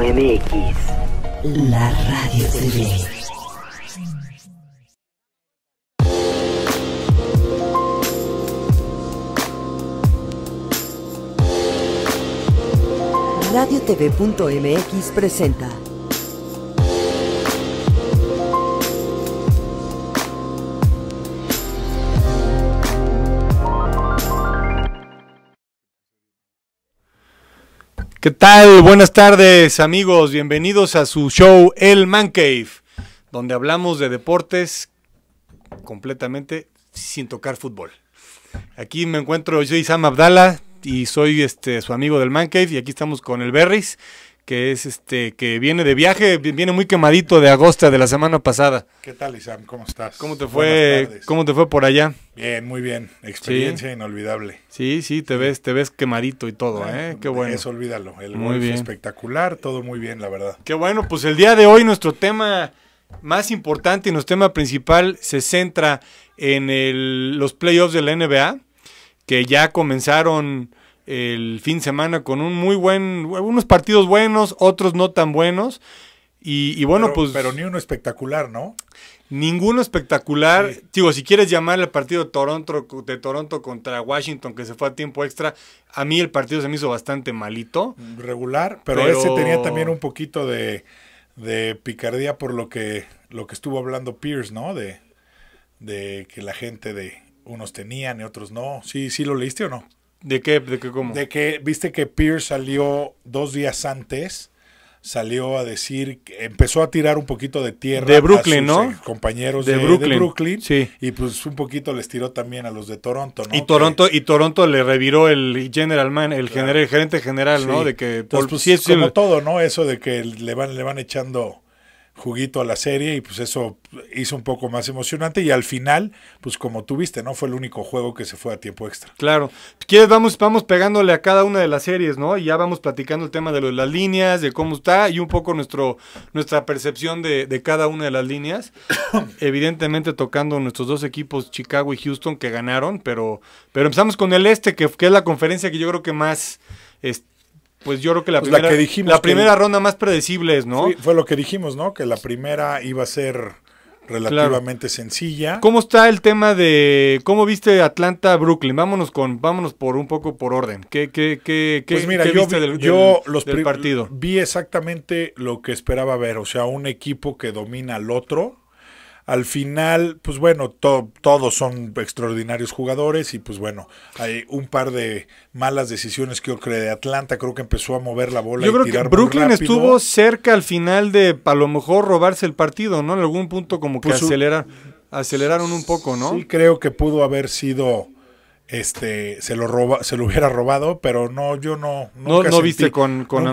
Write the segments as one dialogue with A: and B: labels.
A: La Radio tv
B: Radio mx presenta
A: ¿Qué tal? Buenas tardes amigos, bienvenidos a su show El Man donde hablamos de deportes completamente sin tocar fútbol. Aquí me encuentro, yo soy Sam Abdala y soy este, su amigo del Man y aquí estamos con el Berris que es este, que viene de viaje, viene muy quemadito de agosto de la semana pasada.
B: ¿Qué tal, Isam? ¿Cómo estás? ¿Cómo te fue?
A: ¿Cómo te fue por allá?
B: Bien, muy bien. Experiencia inolvidable.
A: Sí, sí, te ves, te ves quemadito y todo, eh,
B: Qué bueno. Eso olvídalo. El muy bien. espectacular, todo muy bien, la verdad. Qué bueno, pues
A: el día de hoy nuestro tema más importante y nuestro tema principal se centra en los playoffs de la NBA, que ya comenzaron el fin de semana con un muy buen, unos partidos buenos, otros no tan buenos. Y, bueno, pues... Pero ni uno espectacular, ¿no? Ninguno espectacular. Digo, si quieres llamar el partido de Toronto, de Toronto contra Washington, que se fue a tiempo extra, a mí el
B: partido se me hizo bastante malito. Regular, pero, ese tenía también un poquito de, de picardía por lo que, lo que estuvo hablando Pierce, ¿no? De, de que la gente de unos tenían y otros no. ¿Sí, sí lo leíste o no? ¿De qué? ¿De qué cómo? De que, viste que Pierce salió dos días antes, salió a decir, empezó a tirar un poquito de tierra. De Brooklyn, ¿no? Compañeros de, Brooklyn. sí. Y pues un poquito les tiró también a los de Toronto, ¿no?
A: Y Toronto, y Toronto le reviró el general man, el, general gerente general, ¿no? De que, pues, como
B: todo, ¿no? Eso de que le van, le van echando juguito a la serie y pues eso hizo un poco más emocionante y al final, pues como tuviste, ¿no? Fue el único juego que se fue a tiempo extra. Claro. ¿Quieres? Vamos, vamos pegándole a
A: cada una de las series, ¿no? Y ya vamos platicando el tema de, las líneas, de cómo está y un poco nuestro, nuestra percepción de, cada una de las líneas. Evidentemente tocando nuestros dos equipos, Chicago y Houston, que ganaron, pero, pero empezamos con el este, que, que es la conferencia que yo creo que más... Este, pues yo creo que la, pues primera,
B: ronda más predecible es, ¿no? Fue, lo que dijimos, ¿no? Que la primera iba a ser relativamente sencilla. ¿Cómo está el
A: tema de cómo viste Atlanta Brooklyn? Vámonos con vámonos por un poco por orden. ¿Qué qué qué, qué, pues yo los del partido?
B: Vi exactamente lo que esperaba ver, o sea, un equipo que domina al otro al final, pues bueno, todos son extraordinarios jugadores y pues bueno, hay un par de malas decisiones que yo creo de Atlanta, creo que empezó a mover la bola. Yo creo que Brooklyn estuvo
A: cerca al final de a lo mejor robarse el partido, ¿no? En algún punto como que pues aceleraron un poco, ¿no? Sí,
B: creo que pudo haber sido este se lo roba se lo hubiera robado pero no yo no nunca no, sentí, viste con, con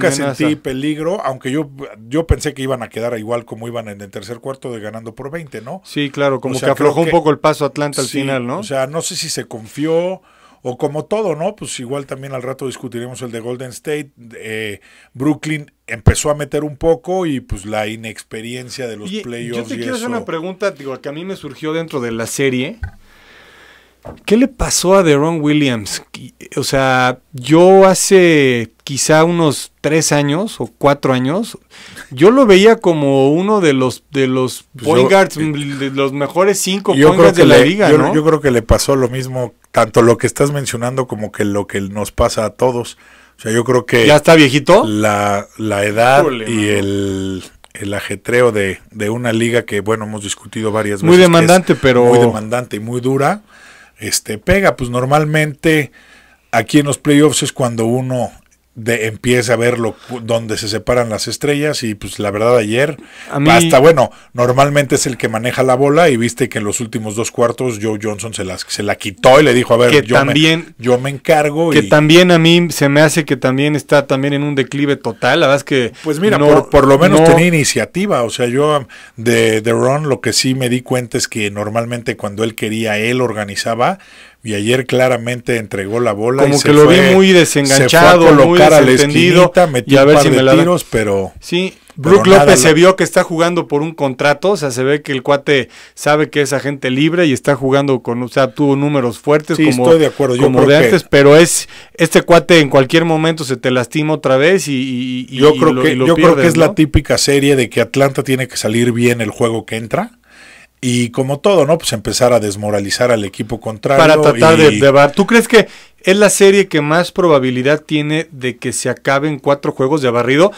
B: peligro aunque yo yo pensé que iban a quedar igual como iban en el tercer cuarto de ganando por 20 no sí claro como que aflojó un poco el paso Atlanta al final no o sea no sé si se confió o como todo, ¿no? Pues igual también al rato discutiremos el de Golden State. Eh, Brooklyn empezó a meter un poco y pues la inexperiencia de los playoffs. Yo te y quiero hacer una
A: pregunta, digo, que a mí me surgió dentro
B: de la serie.
A: ¿Qué le pasó a Deron Williams? O sea, yo hace quizá unos tres años o cuatro años, yo lo veía como uno de los de los pues point guards, eh, mm, los mejores cinco de la liga, yo,
B: creo que le pasó lo mismo, tanto lo que estás mencionando como que lo que nos pasa a todos. O sea, yo creo que... ¿Ya está viejito? La, edad y el, ajetreo de, de, una liga que, bueno, hemos discutido varias veces. Muy demandante, pero... Muy demandante y muy dura este, pega. Pues normalmente aquí en los playoffs es cuando uno de, a ver lo, donde se separan las estrellas y pues la verdad ayer hasta bueno, normalmente es el que maneja la bola y viste que en los últimos dos cuartos Joe Johnson se, las, se la quitó y le dijo, a ver, yo, también, me, yo me encargo. Que
A: también a mí
B: se me hace que también está también en un declive total, la verdad es que... Pues mira, por, lo menos tenía iniciativa, o sea, yo um, de, de Ron lo que sí me di cuenta es que normalmente cuando él quería, él organizaba, y ayer claramente entregó la bola. Como que lo vi muy desenganchado, se fue muy extendido. ver si me la pero. Sí, Brook López se
A: vio que está jugando por un contrato, o sea, se ve que el cuate sabe que es agente libre y está jugando con, o sea, tuvo números fuertes como, estoy de, acuerdo. Yo como de antes, pero es, este cuate en cualquier momento se te lastima otra vez y, yo creo que, Yo creo que es la
B: típica serie de que Atlanta tiene que salir bien el juego que entra y como todo, ¿no? Pues empezar a desmoralizar al equipo contrario. Para tratar de, ¿Tú crees que es la serie que más probabilidad
A: tiene de que se acaben cuatro juegos de barrido?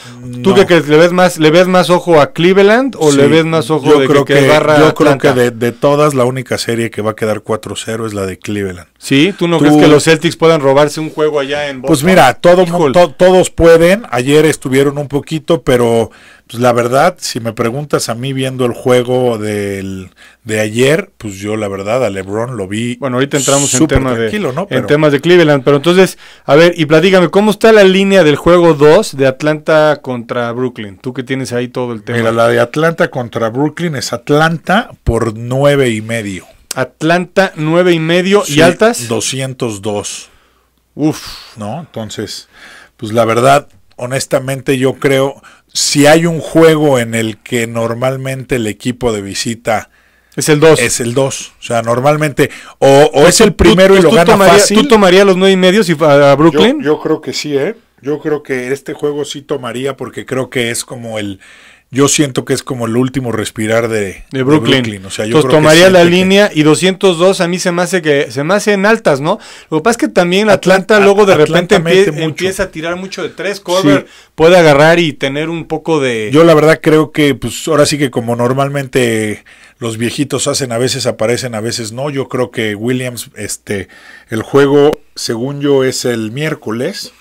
A: ¿Tú qué crees? ¿Le ves más, le ves más ojo
B: a Cleveland o le ves más ojo yo de creo que, Yo creo que de, todas, la única serie que va a quedar 4-0 es la de Cleveland. ¿Sí? ¿Tú no crees que los Celtics puedan robarse un juego allá en pues Boston? Pues mira, todo, todos pueden. Ayer estuvieron un poquito, pero pues la verdad, si me preguntas a mí viendo el juego del, de ayer, pues yo la verdad a LeBron lo vi. Bueno, ahorita entramos en, tema de, en temas de Cleveland, pero entonces, a ver, y platícame,
A: ¿cómo está la línea del juego 2 de Atlanta contra Brooklyn? Tú que tienes ahí todo el tema.
B: Mira, la de Atlanta contra Brooklyn es Atlanta por nueve y medio. Atlanta nueve y medio y altas. 202. Uf. ¿No? Entonces, pues la verdad, honestamente yo creo si hay un juego en el que normalmente el equipo de visita es el 2. Es el O sea, normalmente. O, o pues es, el primero y pues lo gana fácil. ¿Tú
A: tomarías los 9 y medios a Brooklyn?
B: Yo, yo, creo que sí, ¿eh? Yo creo que este juego sí tomaría porque creo que es como el, yo siento que es como el último respirar de, Brooklyn. O sea, yo pues tomaría la línea y 202
A: a mí se me hace que se me hacen altas, ¿no? Lo que pasa es que también Atlanta, luego de repente empieza a tirar mucho de tres. Cover puede agarrar y tener un poco de. Yo la verdad
B: creo que, pues ahora sí que como normalmente los viejitos hacen, a veces aparecen, a veces no. Yo creo que Williams, este, el juego, según yo, es el miércoles.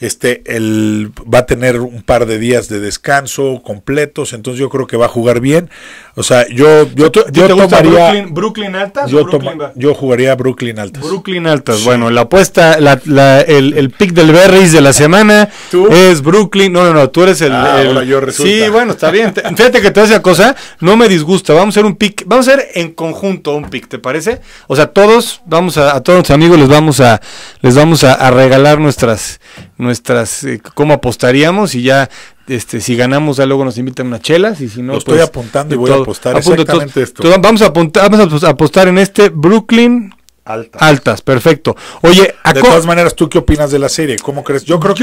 B: Este, el, va a tener un par de días de descanso completos, entonces yo creo que va a jugar bien. O sea, yo, yo, ¿Te, yo tomaría. Brooklyn,
A: Brooklyn, Altas? Yo,
B: Brooklyn yo jugaría Brooklyn Altas. Brooklyn Altas, bueno, la apuesta, la, el, pick del
A: Berries de la semana es Brooklyn. No, no, no, tú eres el. Ah, sí, bueno, está bien. Fíjate que toda esa cosa no me disgusta. Vamos a hacer un pick, vamos a hacer en conjunto un pick, ¿te parece? O sea, todos, vamos a, a todos nuestros amigos les vamos a, les vamos a regalar nuestras nuestras, eh, cómo apostaríamos y ya este, si ganamos, ya luego nos invitan unas chelas y si no. Lo estoy pues, apuntando y voy a apostar vamos, a apostar en este Brooklyn. Altas. perfecto. Oye, de todas
B: maneras, ¿tú qué opinas de la serie? ¿Cómo crees? Yo creo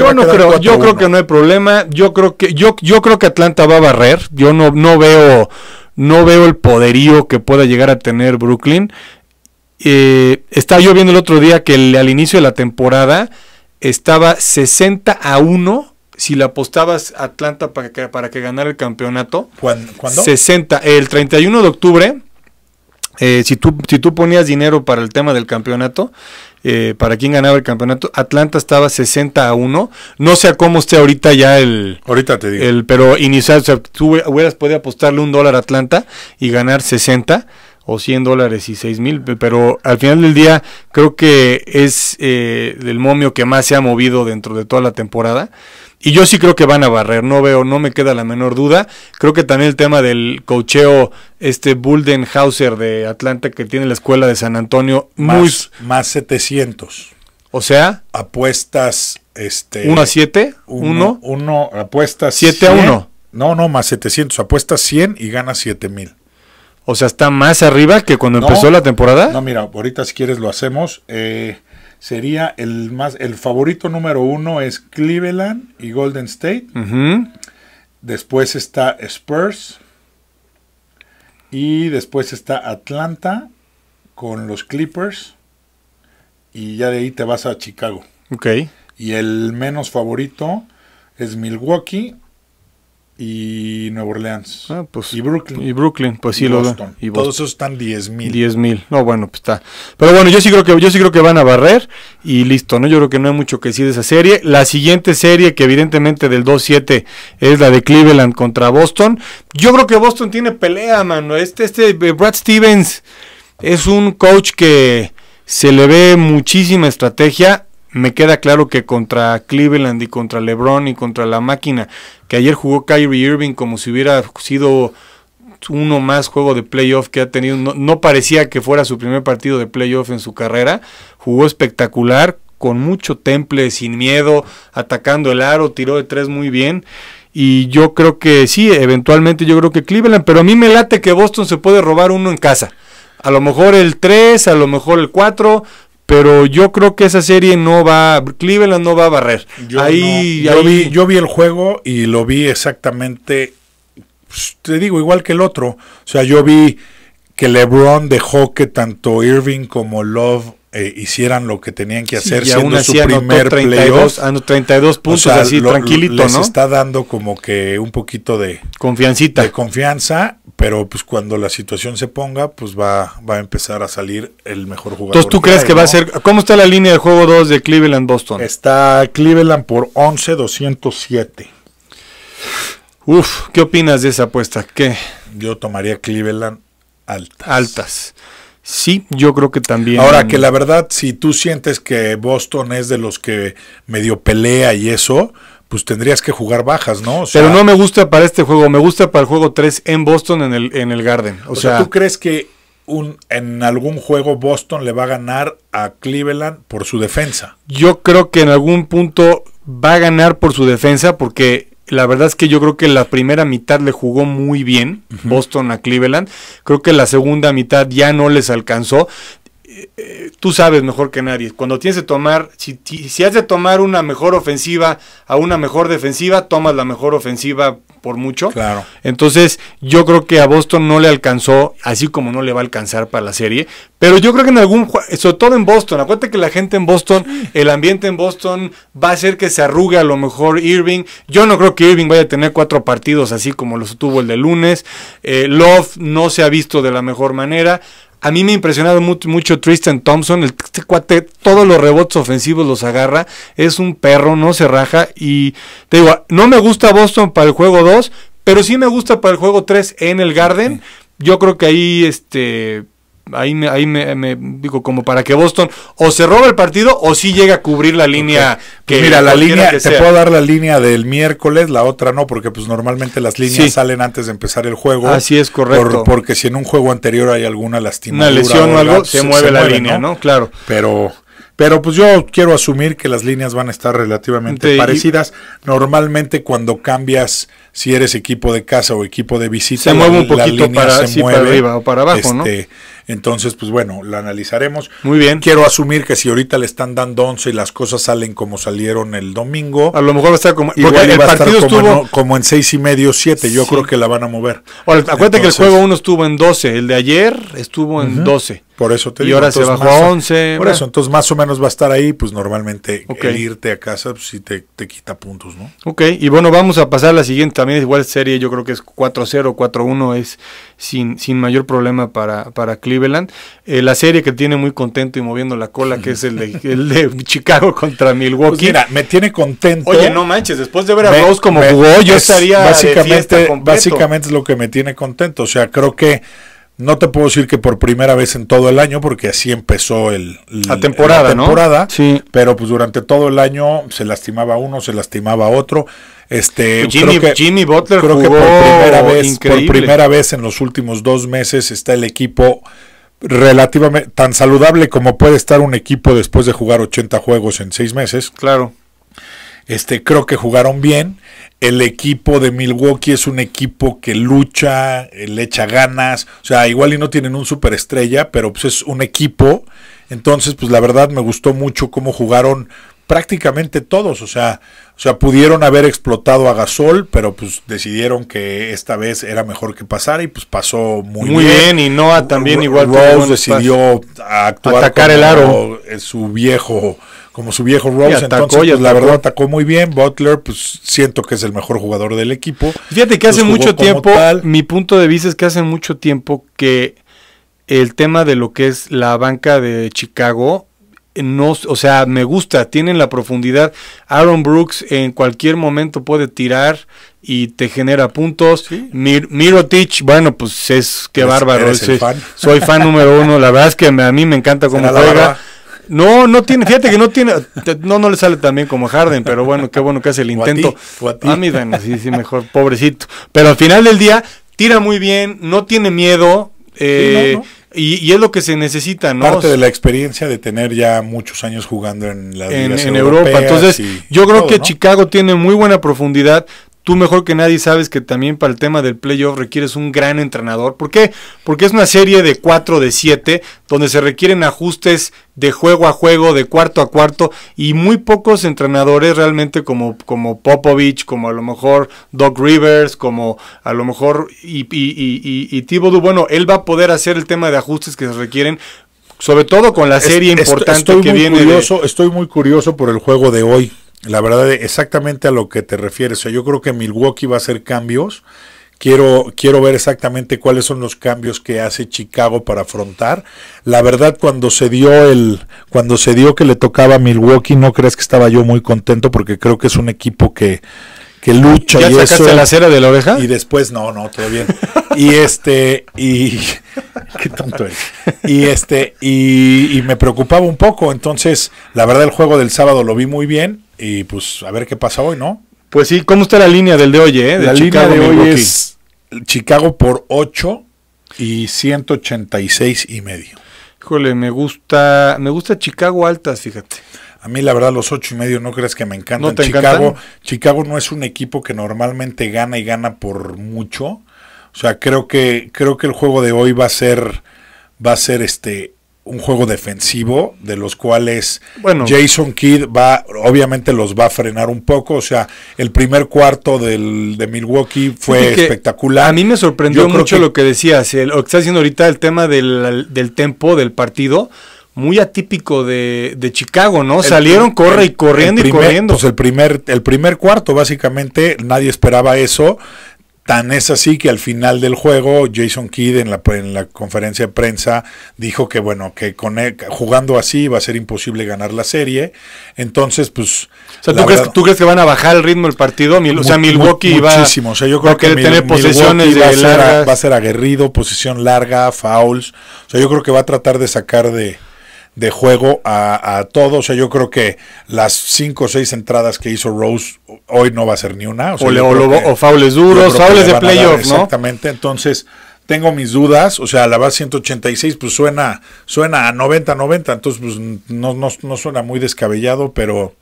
A: que no hay problema. Yo creo que yo yo creo que Atlanta va a barrer. Yo no no veo no veo el poderío que pueda llegar a tener Brooklyn. Eh, estaba yo viendo el otro día que al inicio de la temporada estaba 60 a 1 si le apostabas Atlanta para que, para que ganara el campeonato. ¿Cuándo? 60, el 31 de octubre. Eh, si, tú, si tú ponías dinero para el tema del campeonato, eh, para quien ganaba el campeonato, Atlanta estaba 60 a 1. No sé a cómo esté ahorita ya el. Ahorita te digo. El, pero inicial, o sea, tú hubieras podido apostarle un dólar a Atlanta y ganar 60 o 100 dólares y 6 mil, pero al final del día creo que es eh, el momio que más se ha movido dentro de toda la temporada. Y yo sí creo que van a barrer, no veo, no me queda la menor duda. Creo que también el tema del cocheo, este Buldenhauser de Atlanta que tiene la escuela de San
B: Antonio, más, muy... más 700. O sea, apuestas este 1 a 7, 1 1 apuestas 7 a 1. No, no, más 700, apuestas 100 y ganas 7000. mil. O sea, está más arriba que cuando empezó la temporada. No, mira, ahorita si quieres lo hacemos. Eh, sería el más, el favorito número uno es Cleveland y Golden State. Después está Spurs. Y después está Atlanta con los Clippers. Y ya de ahí te vas a Chicago. Ok. Y el menos favorito es Milwaukee y Nueva Orleans. Ah, pues, y
A: Brooklyn. Y Brooklyn, pues sí, Todos esos
B: están 10
A: mil. No, bueno, pues está. Pero bueno, yo sí, creo que, yo sí creo que van a barrer y listo, ¿no? Yo creo que no hay mucho que decir de esa serie. La siguiente serie, que evidentemente del 2-7, es la de Cleveland contra Boston. Yo creo que Boston tiene pelea, mano. Este, este eh, Brad Stevens es un coach que se le ve muchísima estrategia me queda claro que contra Cleveland y contra LeBron y contra la máquina, que ayer jugó Kyrie Irving como si hubiera sido uno más juego de playoff que ha tenido, no, parecía que fuera su primer partido de playoff en su carrera, jugó espectacular, con mucho temple, sin miedo, atacando el aro, tiró de tres muy bien. Y yo creo que sí, eventualmente yo creo que Cleveland, pero a mí me late que Boston se puede robar uno en casa. A lo mejor el tres, a lo mejor el cuatro pero yo creo que esa serie no va, Cleveland no va a barrer.
B: Yo, ahí, Vi, yo vi el juego y lo vi exactamente, pues, te digo, igual que el otro. O sea, yo vi que LeBron dejó que tanto Irving como Love eh, hicieran lo que tenían que hacer sí, y aún así su 32, puntos así tranquilito, les ¿no? está dando como que un poquito de confiancita. De confianza, pero pues cuando la situación se ponga, pues va va a empezar a salir el mejor jugador. Entonces tú crees que va a ser ¿Cómo está la línea de juego 2 de Cleveland Boston? Está Cleveland por 11 207. Uf, ¿qué opinas de esa apuesta? ¿Qué? Yo tomaría Cleveland altas. Altas. Sí, yo creo que también. Ahora que la verdad, si tú sientes que Boston es de los que medio pelea y eso, pues tendrías que jugar bajas, ¿no? Pero no
A: me gusta para este juego, me gusta para el juego 3 en Boston en el, en el Garden. O, sea, ¿tú
B: crees que un, en algún juego Boston le va a ganar a Cleveland
A: por su defensa? Yo creo que en algún punto va a ganar por su defensa porque la verdad es que yo creo que la primera mitad le jugó muy bien Boston a Cleveland. Creo que la segunda mitad ya no les alcanzó, tú sabes mejor que nadie, cuando tienes que tomar, si, si has de tomar una mejor ofensiva a una mejor defensiva, tomas la mejor ofensiva por mucho. Claro. Entonces, yo creo que a Boston no le alcanzó, así como no le va a alcanzar para la serie. Pero yo creo que en algún, sobre todo en Boston, acuérdate que la gente en Boston, el ambiente en Boston va a hacer que se arrugue a lo mejor Irving. Yo no creo que Irving vaya a tener cuatro partidos así como los tuvo el de lunes. Eh, Love no se ha visto de la mejor manera. A mí me ha impresionado mucho, Tristan Thompson, el este cuate, todos los rebotes ofensivos los agarra, es un perro, no se raja y te digo, no me gusta Boston para el juego 2, pero sí me gusta para el juego 3 en el Garden. Yo creo que ahí este ahí me, ahí me, digo como para que Boston o se roba el partido o si llega a cubrir la línea que pues mira la línea te puedo
B: dar la línea del miércoles la otra no porque pues normalmente las líneas salen antes de empezar el juego así es correcto porque si en un juego anterior hay alguna lastimadura una lesión o algo, se, mueve la línea ¿no? claro pero pero pues yo quiero asumir que las líneas van a estar relativamente parecidas. Normalmente cuando cambias, si eres equipo de casa o equipo de visita, se mueve un poquito para, arriba o para abajo, ¿no? Este, entonces, pues bueno, la analizaremos. Muy bien. Quiero asumir que si ahorita le están dando 11 y las cosas salen como salieron el domingo. A lo mejor va a estar como, el partido estuvo... en, como en 6 y medio, 7. Yo creo que la van a mover. Ahora, acuérdate que el juego
A: 1 estuvo en 12. El de ayer estuvo en 12. Por eso te y digo. ahora se bajó a 11. Por eso,
B: entonces más o menos va a estar ahí, pues normalmente irte
A: a casa, Si
B: pues, te, quita puntos, ¿no?
A: Ok, y bueno, vamos a pasar a la siguiente, también es igual serie, yo creo que es 4-0, 4-1, es sin, sin mayor problema para, para Cleveland. Eh, la serie que tiene muy contento y moviendo la cola, que es el de, el de Chicago contra Milwaukee. Pues mira, me tiene
B: contento. Oye,
A: no manches, después de ver a Rose como jugó, yo estaría básicamente, básicamente
B: es lo que me tiene contento, o sea, creo que no te puedo decir que por primera vez en todo el año, porque así empezó el, la temporada, ¿no? sí. pero pues durante todo el año se lastimaba uno, se lastimaba otro. Este, pues Jimmy, creo Butler creo que por primera vez, por primera vez en los últimos dos meses está el equipo relativamente tan saludable como puede estar un equipo después de jugar 80 juegos en seis meses. Claro. Este, creo que jugaron bien. El equipo de Milwaukee es un equipo que lucha, eh, le echa ganas. O sea, igual y no tienen un superestrella, pero pues es un equipo. Entonces, pues la verdad me gustó mucho cómo jugaron prácticamente todos, o sea, o sea, pudieron haber explotado a Gasol, pero pues decidieron que esta vez era mejor que pasara y pues pasó muy, muy bien. y Noah también igual. Rose decidió actuar atacar el aro, su viejo, como su viejo Rose. Pues, la verdad atacó muy bien. Butler, pues siento que es el mejor jugador del equipo. Fíjate que hace mucho tiempo,
A: mi punto de vista es que hace mucho tiempo que el tema de lo que es la banca de Chicago no, o sea, me gusta, tienen la profundidad. Aaron Brooks en cualquier momento puede tirar y te genera puntos. Miro Mir, bueno, pues es que bárbaro. soy, fan. número uno. La verdad es que a mí me encanta cómo juega. No, no tiene, fíjate que no tiene, no, no le sale tan bien como Harden, pero bueno, qué bueno que hace el intento. O sí, sí, mejor, pobrecito. Pero al final del día, tira muy bien, no tiene miedo, eh, y, es lo que se necesita, ¿no? Parte de la
B: experiencia de tener ya muchos años jugando
A: en la En, en Europa. Entonces, yo creo que Chicago tiene muy buena profundidad tú mejor que nadie sabes que también para el tema del playoff requieres un gran entrenador. ¿Por qué? Porque es una serie de 4 de 7 donde se requieren ajustes de juego a juego, de cuarto a cuarto y muy pocos entrenadores realmente como, como Popovich, como a lo mejor Doc Rivers, como a lo mejor y, y, y, Bueno, él va a poder hacer el tema de ajustes que se requieren sobre todo con la serie importante que viene.
B: Estoy muy curioso por el juego de hoy la verdad, exactamente a lo que te refieres. yo creo que Milwaukee va a hacer cambios. Quiero, quiero ver exactamente cuáles son los cambios que hace Chicago para afrontar. La verdad, cuando se dio el, cuando se dio que le tocaba a Milwaukee, no crees que estaba yo muy contento porque creo que es un equipo que, lucha y sacaste la cera de la oreja? Y después, no, no, todo bien. y este, y qué tonto es. Y este, y me preocupaba un poco. Entonces, la verdad, el juego del sábado lo vi muy bien y pues a ver qué pasa hoy, ¿no?
A: Pues sí, ¿cómo está la línea del de hoy, eh? la línea de hoy es
B: Chicago por 8 y 186 y medio. Híjole, me gusta, me gusta Chicago altas, fíjate. A mí la verdad los ocho y medio no crees que me encantan. Chicago, Chicago no es un equipo que normalmente gana y gana por mucho. O sea, creo que creo que el juego de hoy va a ser va a ser este un juego defensivo, de los cuales bueno. Jason Kidd va, obviamente los va a frenar un poco. O sea, el primer cuarto del, de Milwaukee fue espectacular. A mí me sorprendió mucho lo
A: que decías, el, lo que estás haciendo ahorita, el tema del, del tempo del partido muy atípico de, Chicago, ¿no? Salieron corre y corriendo y corriendo.
B: Pues el primer, el primer cuarto, básicamente, nadie esperaba eso. Tan es así que al final del juego, Jason Kidd en la, en la conferencia de prensa dijo que, bueno, que con jugando así va a ser imposible ganar la serie. Entonces, pues. O sea, ¿tú,
A: crees, que van a bajar el ritmo el partido? o sea, Milwaukee va. Muchísimo. O sea, yo creo que tener posesiones de va, a ser, a
B: ser aguerrido, posición larga, fouls. O sea, yo creo que va a tratar de sacar de de juego a, a todo. O sea, yo creo que las cinco o seis entradas que hizo Rose hoy no va a ser ni una. O, sea, o, le, o, duros, faules de playoff, ¿no? Exactamente. Entonces, tengo mis dudas. O sea, la base 186, pues suena, suena a 90-90. Entonces, pues no, no, suena muy descabellado, pero.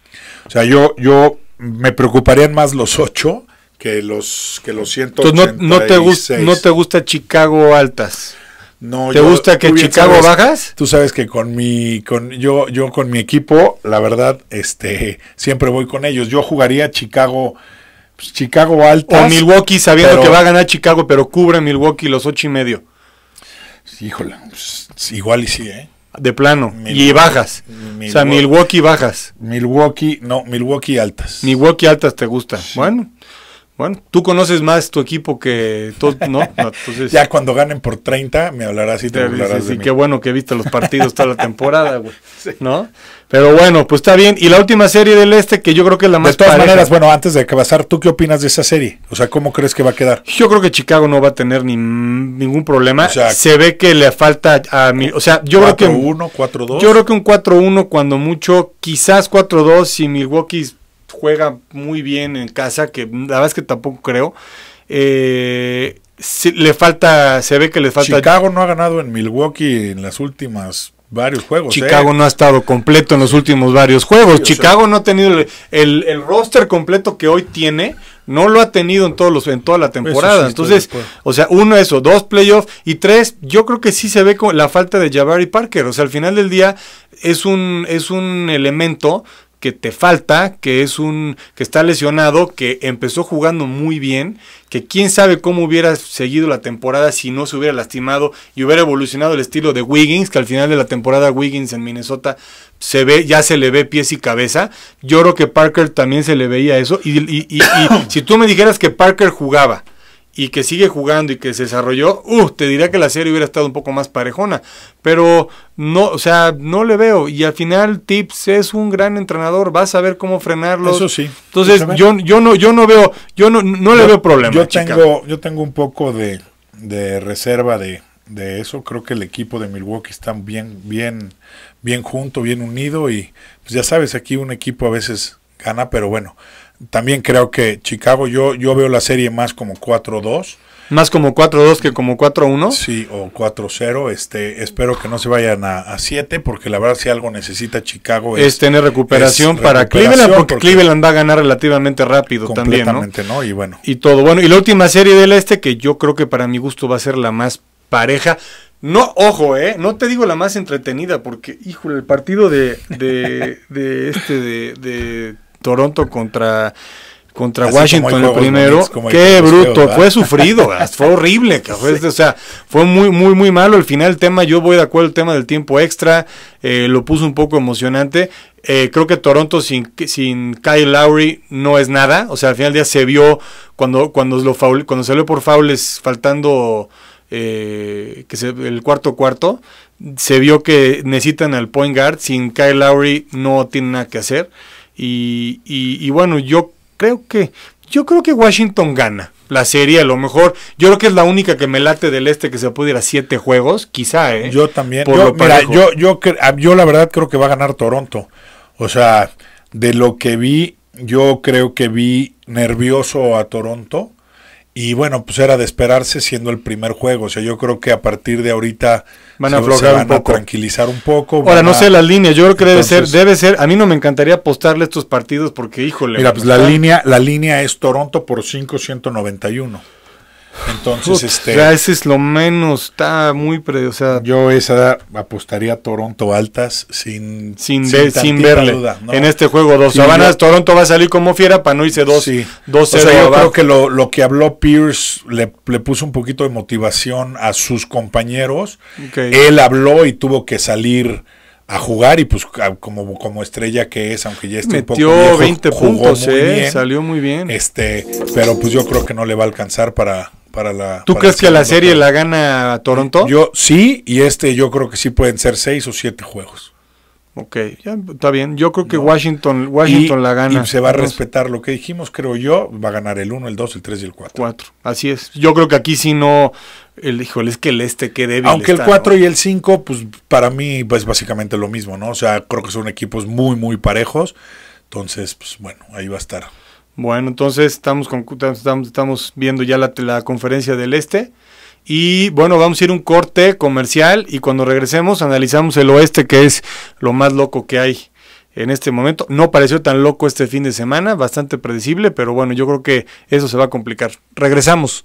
B: O sea, yo, yo me preocuparían más los ocho que los que los 186. Entonces, no, te no te gusta Chicago altas.
A: ¿Te gusta que Chicago bajas?
B: Tú sabes que con mi, con yo, yo con mi equipo, la verdad, este, siempre voy con ellos. Yo jugaría Chicago, pues, Chicago altas. O Milwaukee sabiendo que va a ganar Chicago, pero
A: cubre Milwaukee los ocho y medio. Híjole, pues, igual y sí, ¿eh? De plano. y bajas. o sea, Milwaukee bajas. Milwaukee, no, Milwaukee altas. Milwaukee altas te gusta. Bueno. Bueno, tú conoces más tu equipo que todo, ¿no? ya cuando ganen por 30 me hablarás y te, hablarás sí, qué bueno que viste los partidos toda la temporada, güey. ¿No? Pero bueno, pues está bien. Y la última serie del este que yo creo que es la más De todas maneras,
B: bueno, antes de acabar, ¿tú qué opinas de esa serie? O sea, ¿cómo crees que va a quedar? Yo creo que Chicago no va a
A: tener ningún problema. se ve que le falta a o sea, yo creo que 4-1, 4-2. Yo creo que un 4-1 cuando mucho, quizás 4-2 si Milwaukee juega muy bien en casa, que la verdad es que tampoco creo. Eh, si,
B: le falta, se ve que le falta. Chicago no ha ganado en Milwaukee en las últimas varios juegos. ¿eh? Chicago no
A: ha estado completo en los últimos varios juegos. Chicago
B: no ha tenido el,
A: roster completo que hoy tiene. No lo ha tenido en todos los en toda la temporada. Entonces, o sea, uno eso, dos playoffs y tres, yo creo que sí se ve con la falta de Jabari Parker. O sea, al final del día es un es un elemento que te falta, que es un que está lesionado, que empezó jugando muy bien, que quién sabe cómo hubiera seguido la temporada si no se hubiera lastimado y hubiera evolucionado el estilo de Wiggins, que al final de la temporada Wiggins en Minnesota se ve, ya se le ve pies y cabeza. Yo creo que Parker también se le veía eso. Y, y si tú me dijeras que Parker jugaba y que sigue jugando y que se desarrolló, uh, te diría que la serie hubiera estado un poco más parejona. Pero no, o sea, no le veo. Y al final Tips es un gran entrenador, Vas a ver cómo frenarlo. Eso sí. Entonces, yo, yo no, yo no veo, yo no, no le veo problema. Yo tengo,
B: yo tengo un poco de, reserva de, de, eso. Creo que el equipo de Milwaukee está bien, bien, bien junto, bien unido. Y pues, ya sabes, aquí un equipo a veces gana, pero bueno también creo que Chicago, yo, yo veo la serie más como 4-2. Más como 4-2 que como 4-1. Sí, o 4-0. Este, espero que no se vayan a 7, porque la verdad si algo necesita Chicago es, es tener recuperación para Cleveland, porque, Cleveland
A: va a ganar relativamente rápido también. ¿no? ¿no? Y bueno. Y todo. Bueno, y la última serie del este, que yo creo que para mi gusto va a ser la más pareja. No, ojo, eh, no te digo la más entretenida, porque, híjole, el partido de, de, este, de, de Toronto contra contra Washington el, primero. Qué bruto, fue sufrido, fue horrible, este, o sea, fue muy, muy, muy malo. Al final el tema, yo voy de acuerdo, el tema del tiempo extra, eh, lo puso un poco emocionante. Eh, creo que Toronto sin, sin Kyle Lowry no es nada, o sea, al final del día se vio cuando, cuando, lo cuando salió por faules faltando eh, que el cuarto cuarto, se vio que necesitan al point guard, sin Kyle Lowry no tiene nada que hacer. Y, y, bueno, yo creo que yo creo que Washington gana la serie, a lo mejor. Yo creo que es la única que me late del este que se puede ir a siete juegos, quizá, ¿eh? Yo también.
B: yo, ah, yo la verdad creo que va a ganar Toronto. O sea, de lo que vi, yo creo que vi nervioso a Toronto. Y bueno, pues era de esperarse siendo el primer juego. O sea, yo creo que a partir de ahorita van a se, un poco. a tranquilizar un poco. Ahora, no sé la línea. yo creo que debe ser, debe ser, a mí no me encantaría apostarle estos partidos porque híjole. Mira, pues la línea, la línea es Toronto por 591. Entonces, este. ese es lo menos, está muy. Pre, sea, yo esa apostaría a Toronto
A: altas sin. Sin, sin, verle. En este juego, dos sí, Toronto va a salir como fiera para no irse dos. Sí. yo creo que
B: lo, que habló Pierce le, le, puso un poquito de motivación a sus compañeros. Él habló y tuvo que salir a jugar y pues como, como estrella que es, aunque ya esté un poco viejo, 20 puntos, ¿eh? salió muy bien. Este, pero pues yo creo que no le va a alcanzar para para la ¿Tú crees que la serie la gana Toronto? Yo sí y este yo creo que sí pueden ser seis o siete juegos. Ok, ya, está bien. Yo creo que Washington, Washington la gana. Y se va a respetar lo que dijimos, creo yo. Va a ganar el 1, el 2, el 3 y el 4. 4,
A: así es. Yo creo que aquí sí no. El, híjole, es que el este, quede. débil. Aunque el 4 y
B: el 5, pues para mí pues, es pues, básicamente lo mismo, ¿no? O sea, creo que son equipos muy, muy parejos. Entonces, pues bueno, ahí va a estar.
A: Bueno, entonces estamos, con, estamos, estamos viendo ya la, la conferencia del este. Y bueno, vamos a ir un corte comercial y cuando regresemos analizamos el oeste que es lo más loco que hay en este momento. No pareció tan loco este fin de semana, bastante predecible, pero bueno, yo creo que eso se va a complicar. Regresamos.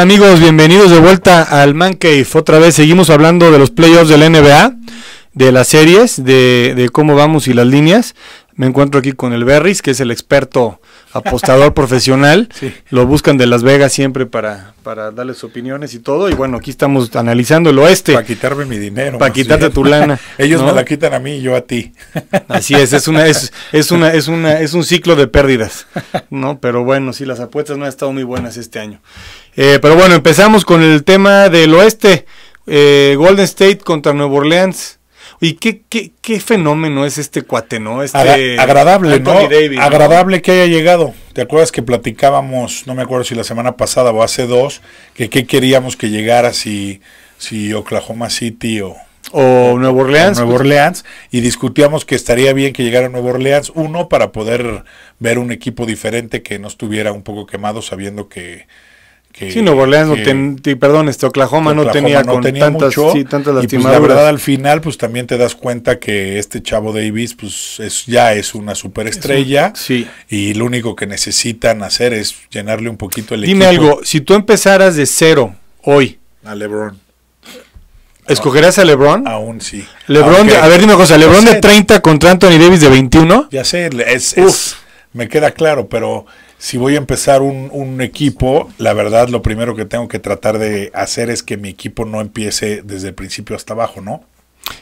A: amigos? Bienvenidos de vuelta al Man Cave. Otra vez seguimos hablando de los playoffs del NBA, de las series, de, de, cómo vamos y las líneas. Me encuentro aquí con el Berris, que es el experto apostador profesional. Lo buscan de Las Vegas siempre para, para darles opiniones y todo. Y bueno, aquí estamos analizando el oeste. Para quitarme mi dinero. Para quitarte tu lana. Ellos me la quitan a mí y yo a ti. Así es, es una, es, una, es una, es un ciclo de pérdidas. ¿No? Pero bueno, sí, las apuestas no han estado muy buenas este año. Eh, pero bueno, empezamos con el tema del oeste. Eh, Golden State contra Nueva Orleans. ¿Y qué, qué, qué fenómeno es este cuate, no? Este agradable, ¿no? agradable
B: que haya llegado. ¿Te acuerdas que platicábamos, no me acuerdo si la semana pasada o hace dos, que qué queríamos que llegara si, si Oklahoma City o, o Orleans. Nueva pues. Orleans. Y discutíamos que estaría bien que llegara a Nueva Orleans, uno, para poder ver un equipo diferente que no estuviera un poco quemado sabiendo que sí, Nuevo Orleans, no perdón, este Oklahoma, no tenía, con tantas, pues, lastimaduras. la verdad, al final, pues también te das cuenta que este chavo Davis, pues es, ya es una superestrella. sí. Y lo único que necesitan hacer es llenarle un poquito el Dime equipo. Dime algo,
A: si tú empezaras de cero hoy.
B: A LeBron. ¿Escogerías a LeBron? Aún sí. LeBron, a ver, dime una cosa, LeBron de
A: 30 contra Anthony Davis de 21.
B: Ya sé, me queda claro, pero si voy a empezar un, equipo, la verdad lo primero que tengo que tratar de hacer es que mi equipo no empiece desde el principio hasta abajo, ¿no?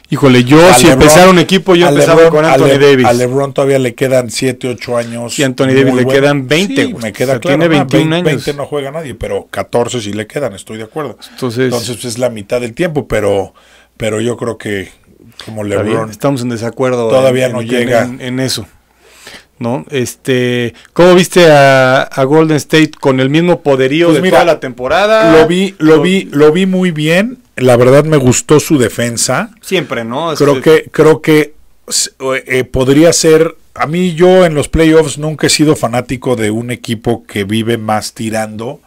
B: Híjole, yo si empezara un equipo, yo empezaba con Anthony Davis. A LeBron todavía le quedan 7, 8 años. Y a Anthony Davis le quedan 20. me queda claro, tiene 21 años. 20 no juega nadie, pero 14 sí le quedan, estoy de acuerdo. Entonces, pues, es la mitad del tiempo, pero, pero yo creo que como LeBron... estamos en desacuerdo. Todavía no llega.
A: en eso. ¿no? Este, ¿cómo viste a, Golden State
B: con el mismo poderío pues de mira, la temporada? Lo vi, lo, vi, lo vi muy bien. La verdad me gustó su defensa.
A: Siempre, ¿no? Creo que,
B: creo que eh, podría ser. A mí yo en los playoffs nunca he sido fanático de un equipo que vive más tirando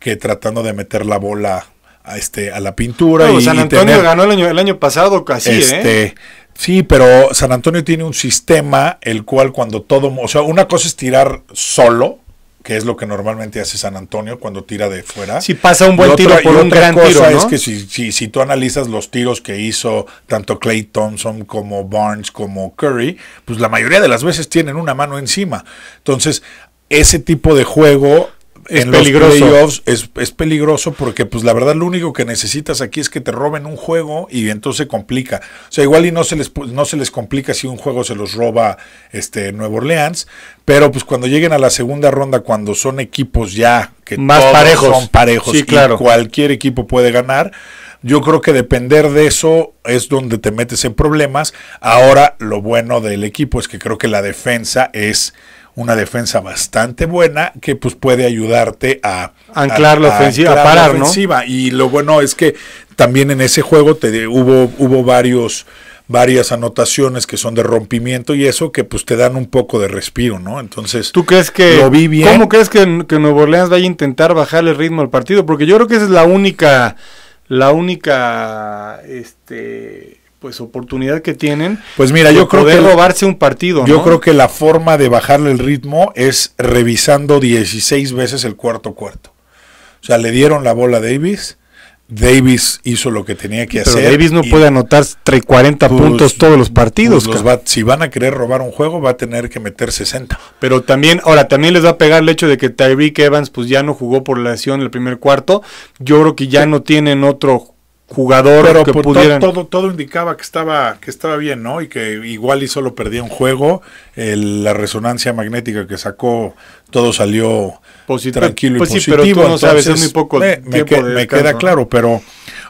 B: que tratando de meter la bola a, este, a la pintura. San Antonio ganó el año, el año pasado casi. ¿eh? Este, Sí, pero San Antonio tiene un sistema el cual cuando todo, o sea, una cosa es tirar solo, que es lo que normalmente hace San Antonio cuando tira de fuera. Si pasa un buen tiro por un gran tiro, ¿no? es que si, si, si, tú analizas los tiros que hizo tanto Clay Thompson como Barnes como Curry, pues la mayoría de las veces tienen una mano encima. Entonces, ese tipo de juego
A: es en peligroso. los playoffs
B: es, peligroso porque pues la verdad lo único que necesitas aquí es que te roben un juego y entonces se complica. O sea, igual y no se les no se les complica si un juego se los roba este Nuevo Orleans, pero pues cuando lleguen a la segunda ronda cuando son equipos ya que todos son parejos y cualquier equipo puede ganar. Yo creo que depender de eso es donde te metes en problemas. Ahora lo bueno del equipo es que creo que la defensa es una defensa bastante buena que pues puede ayudarte a
A: anclar la ofensiva,
B: Y lo bueno es que también en ese juego te hubo hubo varios varias anotaciones que son de rompimiento y eso que pues te dan un poco de respiro, ¿no? Entonces, ¿tú crees que ¿Cómo
A: crees que, que Nuevo Orleans vaya a intentar bajar el ritmo al partido? Porque yo creo que esa es la única la única este pues oportunidad que tienen. Pues mira, yo creo que robarse un partido. Yo creo
B: que la forma de bajarle el ritmo es revisando 16 veces el cuarto cuarto. O sea, le dieron la bola a Davis. Davis hizo lo que tenía que Pero hacer. Davis no puede anotar 40 pues, puntos todos los partidos. Pues, si van a querer robar un juego, va a tener que meter 60.
A: Pero también, ahora, también les va a pegar el hecho de que Tyreek Evans pues ya no jugó por la lesión en el primer cuarto. Yo creo que ya no tienen otro jugador que pudieran... todo,
B: todo, indicaba que estaba que estaba bien no y que igual y solo perdía un juego la resonancia magnética que sacó todo salió tranquilo y pues positivo no sabes es muy poco me, queda claro pero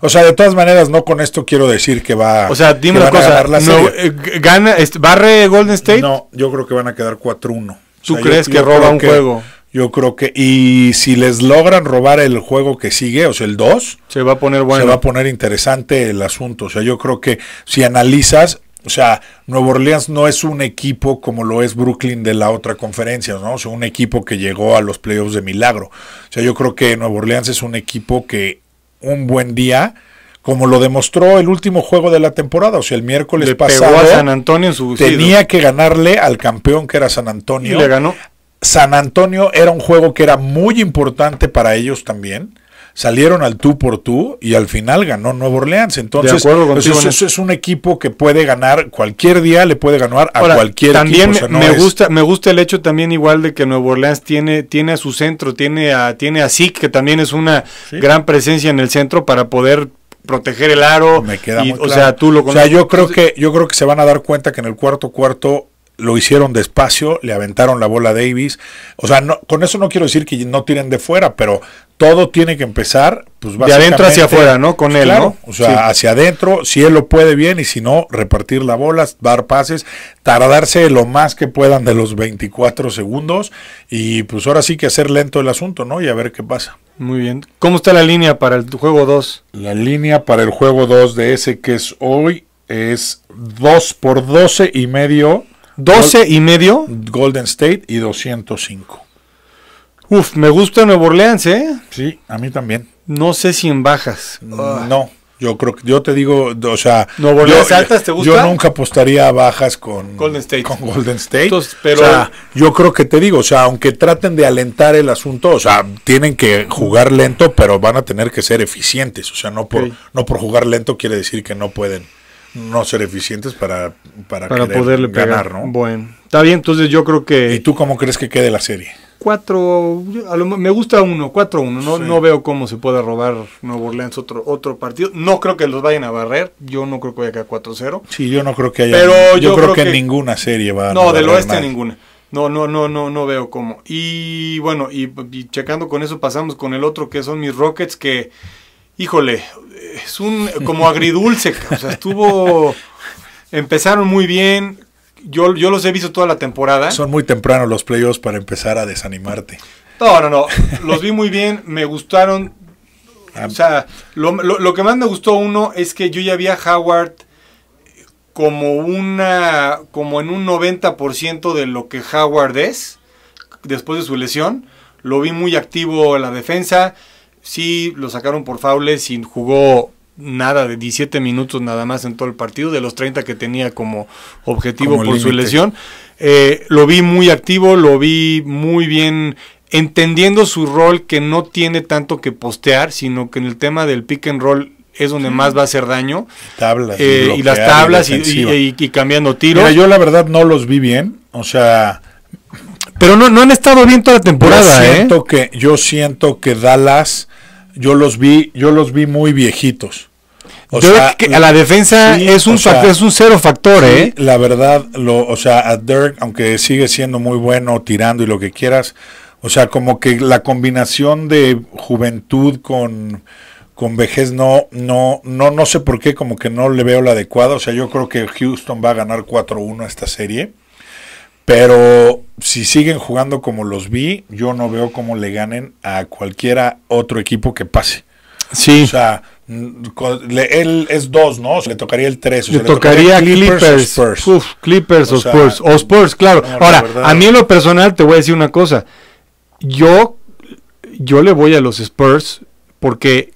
B: o sea de todas maneras no con esto quiero decir que va o sea dime cosa no, barre Golden State no yo creo que van a quedar 4-1 ¿Tú crees que roba un juego? Yo creo que, y si les logran robar el juego que sigue, o sea, el 2, se va a poner bueno. Se va a poner interesante el asunto. O sea, yo creo que si analizas, o sea, Nuevo Orleans no es un equipo como lo es Brooklyn de la otra conferencia, ¿no? O sea, un equipo que llegó a los playoffs de milagro. O sea, yo creo que Nuevo Orleans es un equipo que un buen día, como lo demostró el último juego de la temporada, o sea, el miércoles le pasado. a San
A: Antonio en tenía
B: que ganarle al campeón que era San Antonio. Y le ganó. San Antonio era un juego que era muy importante para ellos también. Salieron al tú por tú y al final ganó Nuevo Orleans. Entonces, eso, es un equipo que puede ganar cualquier día, le puede ganar a cualquier también equipo. me, gusta,
A: me gusta el hecho también igual de que Nuevo Orleans tiene, tiene a su centro, tiene a, tiene a que también es una gran presencia en el centro para poder proteger el aro.
B: Me queda O sea, tú lo conoces. O sea, yo creo, que, yo creo que se van a dar cuenta que en el cuarto cuarto lo hicieron despacio, le aventaron la bola a Davis. O sea, no, con eso no quiero decir que no tiren de fuera, pero todo tiene que empezar pues de adentro hacia afuera, ¿no? Con él, ¿no? O sea, hacia adentro, si él lo puede bien y si no, repartir la bola, dar pases, tardarse lo más que puedan de los 24 segundos y pues ahora sí que hacer lento el asunto, ¿no? Y a ver qué pasa. Muy bien. ¿Cómo está la línea para el juego 2? La línea para el juego 2 de ese que es hoy es 2 por 12 y medio 12 y medio. Golden State y 205. Uf, me gusta Nuevo Orleans, ¿eh? Sí, a mí también. No sé si en bajas. Mm, no, yo creo que yo te digo, o sea, ¿Nuevo Orleans yo, altas te gusta? Yo nunca apostaría a bajas con Golden State. Con Golden State. pero yo creo que te digo, o sea, aunque traten de alentar el asunto, o sea, tienen que jugar lento, pero van a tener que ser eficientes, o sea, no por no por jugar lento quiere decir que no pueden no ser eficientes para, para, para poderle ganar, ¿no? Bueno, está bien, entonces yo creo que... ¿Y tú cómo crees que quede la serie?
A: 4, me gusta uno, Cuatro-uno. no, no veo cómo se pueda robar Nuevo Orleans otro, otro partido, no creo que los vayan a barrer, yo no creo que vaya a 4-0. Sí, yo no creo que haya, pero yo, creo, que, ninguna serie va a No, del oeste ninguna. No, no, no, no, no veo cómo. Y bueno, y, checando con eso pasamos con el otro que son mis Rockets que híjole, es un como agridulce, o sea, estuvo empezaron muy bien. Yo, yo los he visto toda la temporada.
B: Son muy tempranos los playoffs para empezar a desanimarte.
A: No, no, no. Los vi muy bien, me gustaron. Ah. o sea, lo, lo, lo, que más me gustó uno es que yo ya vi a Howard como una. como en un 90% de lo que Howard es después de su lesión. Lo vi muy activo en la defensa Sí, lo sacaron por faules sin jugó nada de 17 minutos nada más en todo el partido, de los 30 que tenía como objetivo por su lesión. Eh, lo vi muy activo, lo vi muy bien entendiendo su rol que no tiene tanto que postear, sino que en el tema del pick and roll es donde más va a hacer daño. Tablas, eh, y, las tablas y, cambiando tiros. yo
B: la verdad no los vi bien, o sea, pero no, no han estado bien toda la temporada. Yo ¿eh? siento, que, yo siento que Dallas, yo los vi, yo los vi muy viejitos. O sea, a la defensa es, un es un
A: cero factor, ¿eh?
B: La verdad, lo, o sea, a Dirk, aunque sigue siendo muy bueno tirando y lo que quieras, o sea, como que la combinación de juventud con, con vejez no, no, no, no sé por qué, como que no le veo la adecuada. O sea, yo creo que Houston va a ganar 4-1 a esta serie. Pero si siguen jugando como los vi, yo no veo cómo le ganen a cualquiera otro equipo que pase. Sí. O sea, él es dos, ¿no? le tocaría el tres. le, tocaría, Clippers, Clippers, o
A: Spurs. Clippers o, Spurs. claro. Ahora, a mí en lo personal te voy a decir una cosa. Yo, yo le voy a los Spurs porque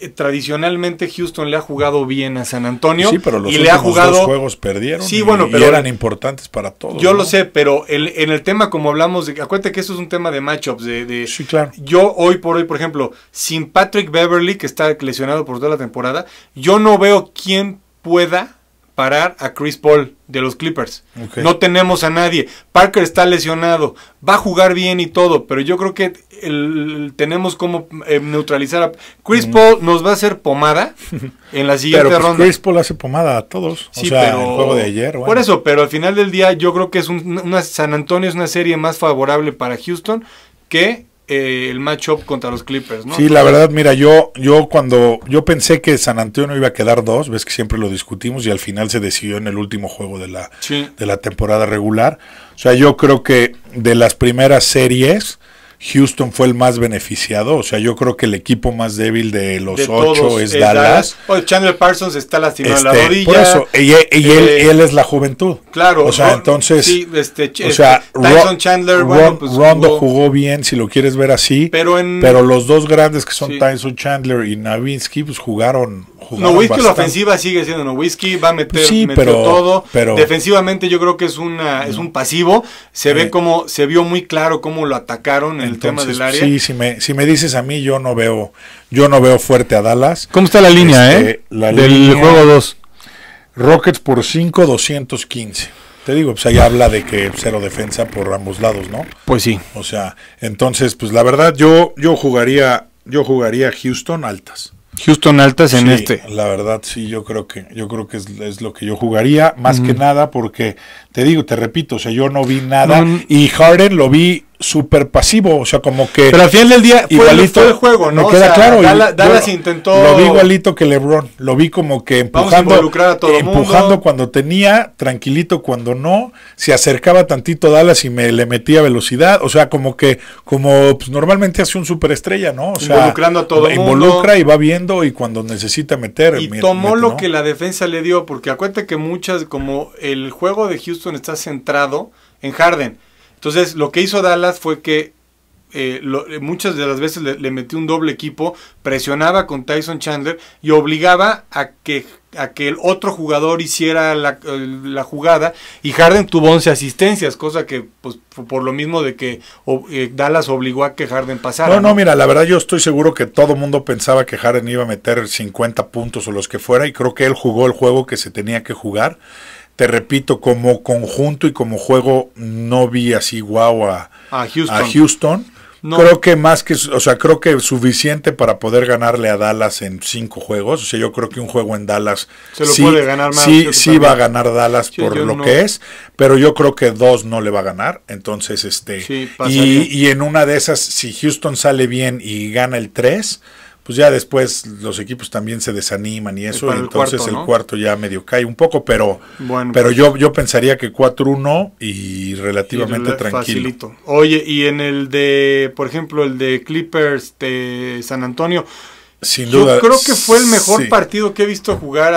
A: eh, tradicionalmente Houston le ha jugado bien a San Antonio. pero y le ha jugado... dos juegos perdieron sí, bueno, pero, eran importantes para todos. Yo lo sé, pero el, en el tema como hablamos, de, acuérdate que eso es un tema de matchups. De, sí, claro. Yo hoy por hoy, por ejemplo, sin Patrick Beverly, que está lesionado por toda la temporada, yo no veo quién pueda parar a Chris Paul de los Clippers. No tenemos a nadie. Parker está lesionado. Va a jugar bien y todo, pero yo creo que el, tenemos como eh, neutralizar a Chris mm. Paul nos va a hacer pomada
B: en la siguiente pero, pues, ronda. Chris Paul hace pomada a todos. o sea, juego de ayer. Por
A: eso, pero al final del día yo creo que es una, San Antonio es una serie más favorable para Houston que eh, el matchup contra los Clippers, ¿no? Sí, la verdad, mira,
B: yo, yo cuando yo pensé que San Antonio iba a quedar dos, ves que siempre lo discutimos y al final se decidió en el último juego de la, de la temporada regular. O sea, yo creo que de las primeras series, Houston fue el más beneficiado. O sea, yo creo que el equipo más débil de los ocho es, Dallas.
A: Chandler Parsons está lastimado la este, rodilla. Por eso, y, e, eh,
B: él, es la juventud. Claro. O sea, entonces. Este, o sea, este, Tyson Chandler. bueno, pues, Rondo jugó, bien, si lo quieres ver así. Pero, en, pero los dos grandes que son Tyson Chandler y Navinsky, pues jugaron. No Whisky la ofensiva
A: sigue siendo No Whisky, va a meter, todo. Defensivamente yo creo que es una es un pasivo. Se ve eh, como, se vio muy claro cómo lo atacaron el tema del área. Sí,
B: si me, si me dices a mí, yo no veo, yo no veo fuerte a Dallas. ¿Cómo está la línea, este, eh? La del juego 2. Rockets por 5, 215. Te digo, pues ahí habla de que cero defensa por ambos lados, ¿no? Pues sí. O sea, entonces, pues la verdad, yo, yo jugaría, yo jugaría Houston altas. Houston altas en este. La verdad, sí, yo creo que, yo creo que es, lo que yo jugaría, más que mm. nada, porque te digo, te repito, o sea, yo no vi nada. y Harden lo vi súper pasivo, o sea, como que... Pero al final del día igualito, el juego, ¿no? queda claro. Dallas, Dallas intentó... Lo vi igualito que LeBron, lo vi como que empujando, empujando cuando tenía, tranquilito cuando no, se acercaba tantito Dallas y me le metía velocidad, o sea, como que, como pues, normalmente hace un superestrella, ¿no? involucrando a todo Involucra y va viendo y cuando necesita meter... Y tomó lo que
A: la defensa le dio, porque acuérdate que muchas, como el juego de Houston está centrado en Harden, entonces, lo que hizo Dallas fue que eh, muchas de las veces le, metió un doble equipo, presionaba con Tyson Chandler y obligaba a que, a que el otro jugador hiciera la, jugada. Y Harden tuvo 11 asistencias, cosa que pues, por lo mismo de que eh, Dallas obligó a que Harden pasara. No, no, mira, la verdad
B: yo estoy seguro que todo mundo pensaba que Harden iba a meter 50 puntos o los que fuera y creo que él jugó el juego que se tenía que jugar te repito, como conjunto y como juego, no vi así guau a, Houston. Creo que más que, o sea, creo que suficiente para poder ganarle a Dallas en cinco juegos. O sea, yo creo que un juego en Dallas Se lo puede ganar más sí, sí va a ganar Dallas por lo que es, pero yo creo que dos no le va a ganar. Entonces, este, y, y, en una de esas, si Houston sale bien y gana el tres, pues ya después los equipos también se desaniman y eso, entonces el cuarto ya medio cae un poco, pero, bueno, pero pues yo, yo pensaría que 4-1 y relativamente tranquilo.
A: Oye, y en el de, por ejemplo, el de Clippers de San Antonio,
B: sin duda. Yo creo que fue el mejor
A: partido que he visto jugar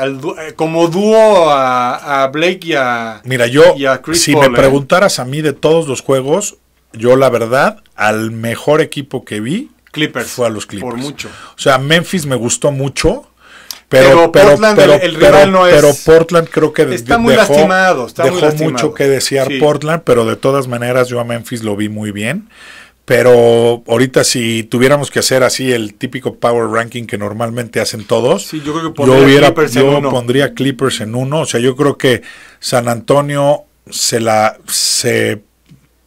A: eh, como dúo a, Blake y a, Mira, yo, si me ¿eh? preguntaras
B: a mí de todos los juegos, yo la verdad, al mejor equipo que vi Clippers. Fue a los Clippers. Por mucho. O sea, Memphis me gustó mucho.
A: Pero, Portland, el, real no es. Pero
B: Portland creo que está muy lastimado, dejó mucho que desear Portland, pero de todas maneras yo a Memphis lo vi muy bien. Pero ahorita si tuviéramos que hacer así el típico power ranking que normalmente hacen todos, sí, yo, creo que yo pondría Clippers en uno. O sea, yo creo que San Antonio se la se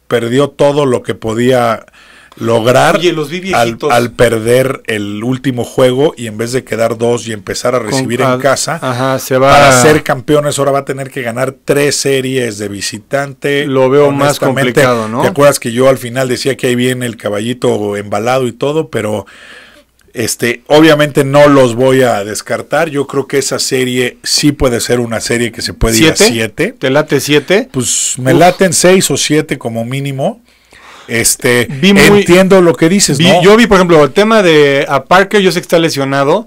B: perdió todo lo que podía lograr al, perder el último juego y en vez de quedar dos y empezar a recibir en casa, se va a... ser campeones ahora va a tener que ganar tres series de visitante. Lo veo más complicado, ¿no? ¿Te acuerdas que yo al final decía que ahí viene el caballito embalado y todo, pero... Este, obviamente no los voy a descartar. Yo creo que esa serie sí puede ser una serie que se puede ir a 7. ¿Te late siete... Pues me laten seis o siete como mínimo. Este, entiendo lo que dices.
A: Yo vi, por ejemplo, el tema de a Parker, yo sé que está lesionado,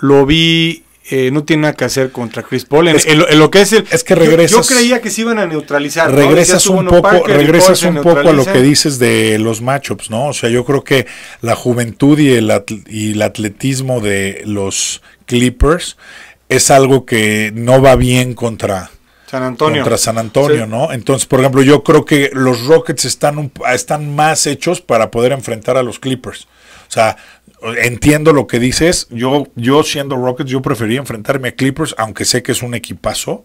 A: lo vi eh, no tiene nada que hacer contra Chris Paul. es, lo que es regresas. Yo, creía que se iban a neutralizar. Regresas un poco, regresas un poco a lo que
B: dices de los matchups, ¿no? O sea, yo creo que la juventud y el, y el atletismo de los Clippers es algo que no va bien contra San Antonio. Contra San Antonio, ¿no? Entonces, por ejemplo, yo creo que los Rockets están, están más hechos para poder enfrentar a los Clippers. O sea, entiendo lo que dices. Yo, yo siendo Rockets, yo prefería enfrentarme a Clippers, aunque sé que es un equipazo.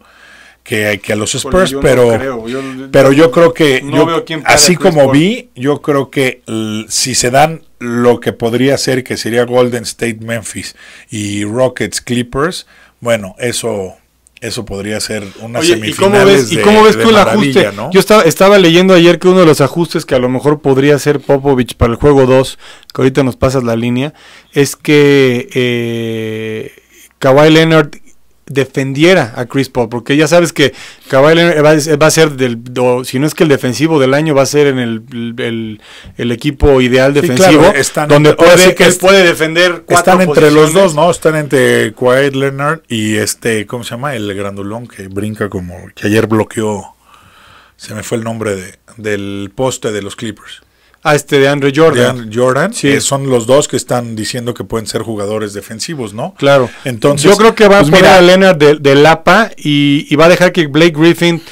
B: Que, que, a los Spurs, pero, Yo, pero yo creo que así como vi, yo creo que si se dan lo que podría ser que sería Golden State Memphis y Rockets Clippers, bueno, eso eso podría ser una Oye, semifinales ¿y cómo ves, de, ¿y tú el ajuste? Yo
A: estaba, estaba leyendo ayer que uno de los ajustes que a lo mejor podría ser Popovich para el juego 2, que ahorita nos pasas la línea, es que eh, Kawhi Leonard defendiera a Chris Paul, porque ya sabes que Kawhi va a ser del, si no es que el defensivo del año va a ser en el, el, equipo ideal
B: defensivo, donde puede, que él puede defender Están entre los dos, ¿no? Están entre Kawhi Leonard y este, ¿cómo se llama? El grandulón que brinca como, que ayer bloqueó, se me fue el nombre del poste de los Clippers a ah, este de Andre Jordan. De Jordan, sí. Eh, son los dos que están diciendo que pueden ser jugadores defensivos, ¿no? Claro. Entonces, yo creo que va a pues poner a
A: Leonard de, Lapa y, va a dejar que Blake Griffin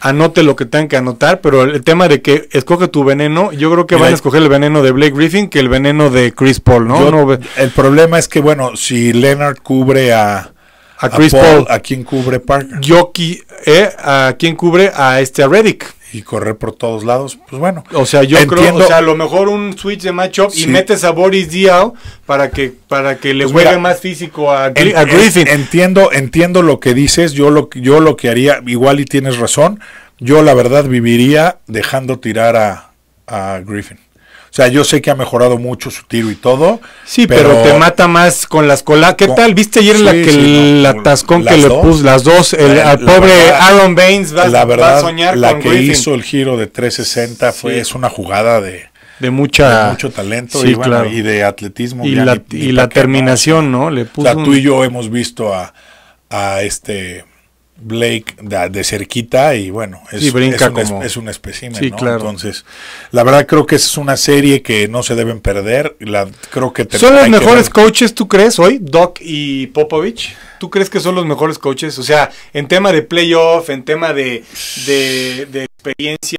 A: anote lo que tenga que anotar, pero el tema de que escoge tu veneno, yo creo que van a escoger el veneno de Blake
B: Griffin que el veneno de Chris Paul, ¿no? el problema es que, bueno, si Leonard cubre a, a Chris Paul, ¿a quién cubre Parker? Yo, eh, ¿a quién cubre a este a Reddick? y correr por todos lados, pues bueno. O sea, yo creo, o sea, a
A: lo mejor un switch de matchup y metes a Boris Diaw para que para que le pues juegue más físico a, Griffin.
B: Este, entiendo, entiendo lo que dices, yo lo yo lo que haría igual y tienes razón, yo la verdad viviría dejando tirar a, a Griffin. O sea, yo sé que ha mejorado mucho su tiro y todo. Sí, pero, te mata más con las colas. ¿Qué tal? ¿Viste ayer la que el, atascón que le puso las dos? El, al pobre Aaron Baines va, la verdad, soñar la que hizo el giro de 360 fue es una jugada de mucha mucho talento y, y, de atletismo y la, terminación, ¿no? Le puso o sea, tú y yo hemos visto a, a este Blake de, cerquita y bueno, es, un, espécimen. Entonces, la verdad creo que es una serie que no se deben perder. La, creo que ¿Son los mejores
A: coaches, tú crees, hoy? Doc y Popovich. ¿Tú crees que son los mejores coaches? O sea, en tema de playoff, en tema de,
B: experiencia.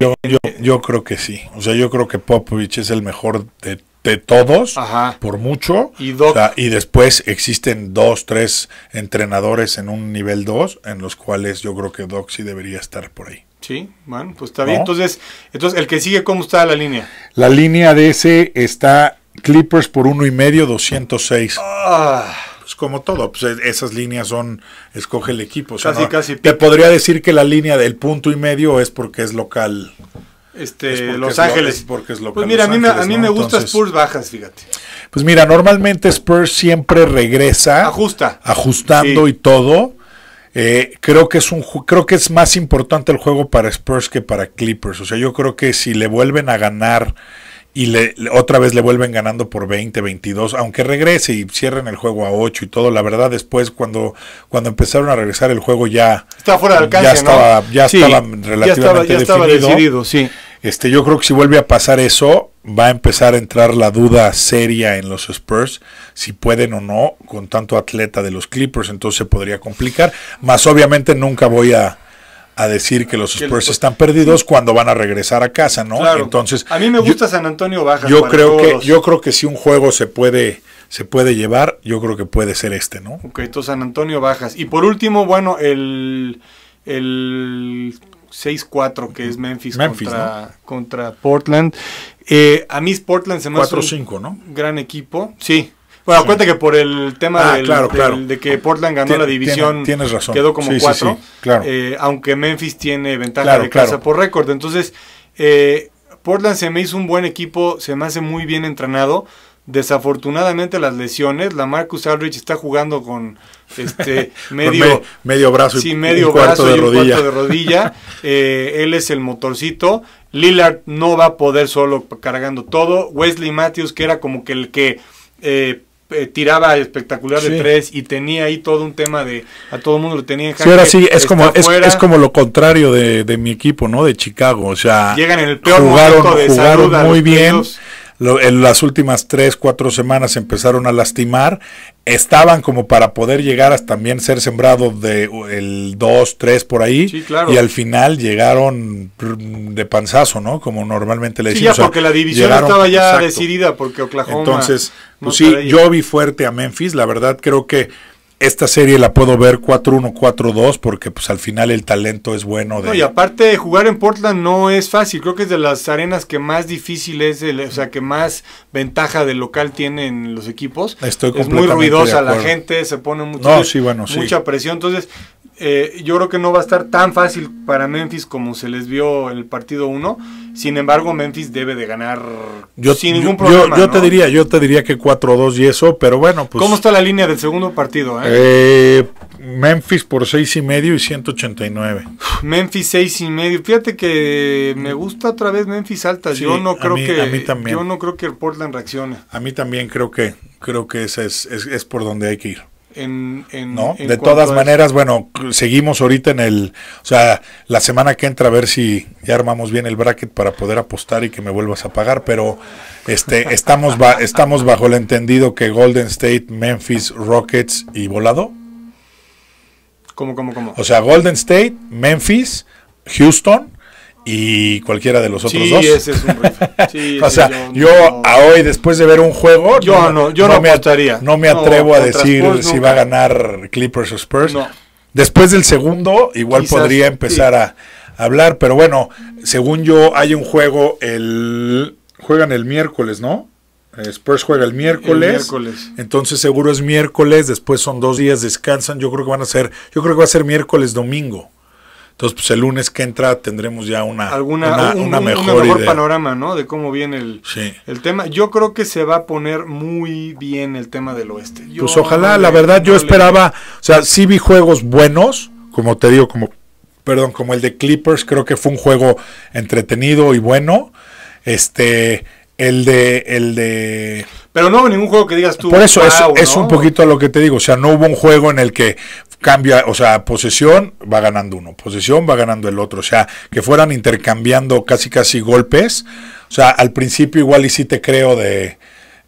B: yo, eh, yo creo que sí. O sea, yo creo que Popovich es el mejor de de todos, por mucho. Y, y, después existen dos, tres entrenadores en un nivel 2, en los cuales yo creo que Doc debería estar por ahí.
A: Sí, bueno, pues está bien. Entonces, entonces, el que sigue, ¿cómo está la línea?
B: La línea de ese está Clippers por uno y medio, 206. Ah. Pues como todo, pues eh, esas líneas son, escoge el equipo. casi, casi. Te podría decir que la línea del punto y medio es porque es local. Este, Los Ángeles. porque es lo pues mira, a mí, a mí me gusta
A: Spurs bajas, fíjate.
B: Pues mira, normalmente Spurs siempre regresa. Ajusta. Ajustando y todo. Eh, creo que es un creo que es más importante el juego para Spurs que para Clippers. O sea, yo creo que si le vuelven a ganar y le, otra vez le vuelven ganando por 20, 22, aunque regrese y cierren el juego a 8 y todo, la verdad después cuando, cuando empezaron a regresar el juego ya estaba fuera de alcance, ya estaba, ¿no? ya estaba relativamente decidido sí. Este, yo creo que si vuelve a pasar eso, va a empezar a entrar la duda seria en los Spurs si pueden o no con tanto atleta de los Clippers, entonces se podría complicar. Más obviamente nunca voy a, decir que los Spurs están perdidos cuando van a regresar a casa, ¿no? Entonces, a mí me gusta San
A: Antonio Bajas. Yo creo que yo
B: creo que si un juego se puede se puede llevar, yo creo que puede ser este, ¿no?
A: Ok, entonces San Antonio Bajas. Y por último, bueno, el el 6-4 que es Memphis, contra, Portland. Eh, a mí Portland se me hace un gran equipo. Sí. Bueno, cuenta que por el tema ah, de que Portland ganó la división, quedó como 4, eh, aunque Memphis tiene ventaja de casa por récord. Entonces, eh, Portland se me hizo un buen equipo, se me hace muy bien entrenado Desafortunadamente las lesiones, la Marcus Aldrich está jugando con este medio, medio brazo y, medio cuarto de rodilla. Eh, él es el motorcito. Lillard no va a poder solo cargando todo. Wesley Matthews, que era como que el que eh, eh, tiraba espectacular de tres y tenía ahí todo un tema de a todo mundo lo tenía en es como es, como
B: lo contrario de, mi equipo no de Chicago o sea llegan en el peor momento de salud muy bien en las últimas tres, cuatro semanas empezaron a lastimar, estaban como para poder llegar hasta también ser sembrado de el 2, 3 por ahí, y al final llegaron de panzazo, ¿no? Como normalmente le decimos. Sí, porque la división estaba ya
A: decidida, porque Oklahoma... Entonces,
B: pues sí, yo vi fuerte a Memphis, la verdad creo que esta serie la puedo ver 4-1-4-2 porque pues al final el talento es bueno. De... No, y
A: aparte jugar en Portland no es fácil, creo que es de las arenas que más difícil es, o sea, que más ventaja de local tienen los equipos. Estoy es muy ruidosa la gente, se pone mucho, no, bueno, mucha presión, entonces eh, yo creo que no va a estar tan fácil para Memphis como se les vio en el partido 1. Sin embargo, Memphis debe de ganar yo, sin ningún problema. Yo, te diría,
B: yo te diría que 4-2 y eso, pero bueno, pues. ¿Cómo está
A: la línea del segundo partido? Eh?
B: Eh, Memphis por seis y medio y 189.
A: Memphis seis y medio. Fíjate que me gusta otra vez Memphis altas. yo no creo que yo
B: no creo que el Portland reaccione. A mí también creo que creo que ese es, es, es por donde hay que ir
A: no,
B: de todas maneras, bueno, seguimos ahorita en el, o sea, la semana que entra a ver si ya armamos bien el bracket para poder apostar y que me vuelvas a pagar, pero este estamos estamos bajo el entendido que Golden State, Memphis, Rockets y Volado.
A: ¿Cómo cómo cómo? O sea,
B: Golden State, Memphis, Houston, y cualquiera de los otros dos. o sea, yo, a hoy, después de ver un juego, yo no, yo no, me No me atrevo a decir si va a ganar Clippers o Spurs. Después del segundo, igual podría empezar a hablar, pero bueno, según yo, hay un juego, el juegan el miércoles, ¿no? Eh, Spurs juega el miércoles, el miércoles, Entonces seguro es miércoles, después son dos días, descansan. Yo creo que van a ser, yo creo que va a ser miércoles domingo. Entonces, pues el lunes que entra tendremos ya una, Alguna, una, mejor,
A: panorama, ¿no? De cómo viene el, el tema. Yo creo que se va a poner muy bien el tema del oeste. pues ojalá, la verdad, yo esperaba,
B: o sea, sí vi juegos buenos, como te digo, como, perdón, como el de Clippers, creo que fue un juego entretenido y bueno. Este, el de, el de.
A: Pero no hubo ningún juego que digas tú. Por eso es, un poquito
B: lo que te digo. O sea, no hubo un juego en el que cambia, o sea, posesión va ganando uno, posesión va ganando el otro, o sea, que fueran intercambiando casi casi golpes, o sea, al principio igual y sí te creo de